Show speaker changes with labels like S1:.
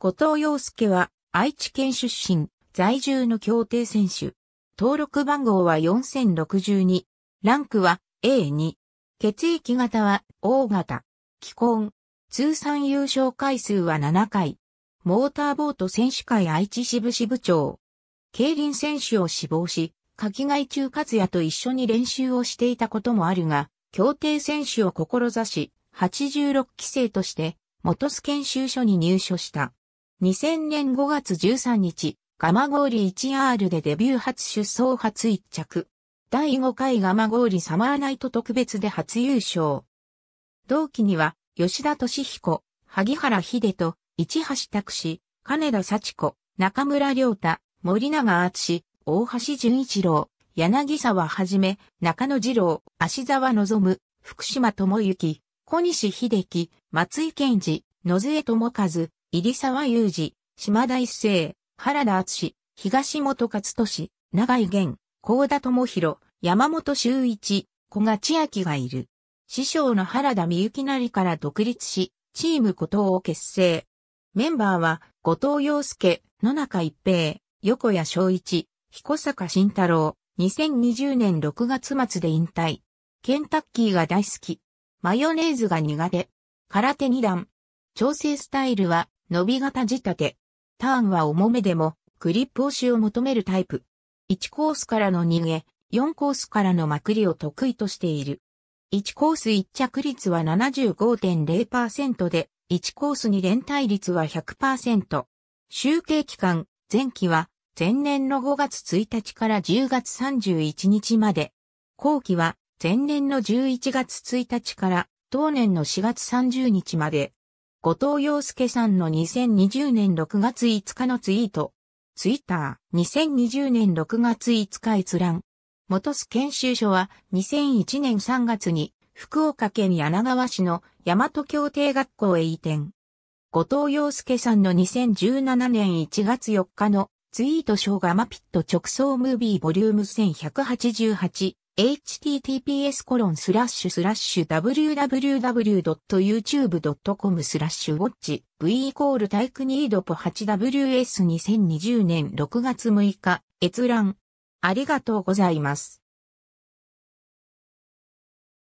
S1: 後藤洋介は愛知県出身、在住の競艇選手。登録番号は4062。ランクは A2。血液型は O 型。既婚。通算優勝回数は7回。モーターボート選手会愛知支部支部長。競輪選手を志望し、柿季外中和也と一緒に練習をしていたこともあるが、競艇選手を志し、86期生として、元須研修所に入所した。2000年5月13日、ガマゴーリ 1R でデビュー初出走初一着。第5回ガマゴーリサマーナイト特別で初優勝。同期には、吉田敏彦、萩原秀人、市橋拓司、金田幸子、中村良太、森永敦、大橋純一郎、柳沢はじめ、中野二郎、足沢望、福島智之、小西秀樹、松井健二、野津江智和、入沢雄二、島田一成、原田敦東本勝利、長井玄、高田智弘、山本修一、小賀千秋がいる。師匠の原田美幸なりから独立し、チーム後藤を結成。メンバーは、後藤洋介、野中一平、横谷昭一、彦坂慎太郎、2020年6月末で引退。ケンタッキーが大好き。マヨネーズが苦手。空手二段。調整スタイルは、伸び型仕立て。ターンは重めでも、クリップ押しを求めるタイプ。1コースからの逃げ、4コースからのまくりを得意としている。1コース1着率は75.0%で、1コースに連帯率は100%。集計期間、前期は、前年の5月1日から10月31日まで。後期は、前年の11月1日から、当年の4月30日まで。後藤洋介さんの2020年6月5日のツイート。ツイッター、2020年6月5日閲覧。元須研修所は2001年3月に福岡県柳川市の大和協定学校へ移転。後藤洋介さんの2017年1月4日のツイート賞がマピット直送ムービーボリューム1188 https コロンスラッシュスラッシュ www.youtube.com スラッシュウォッチ v イコールタイクニードポ 8ws2020 年6月6日閲覧ありがとうございます。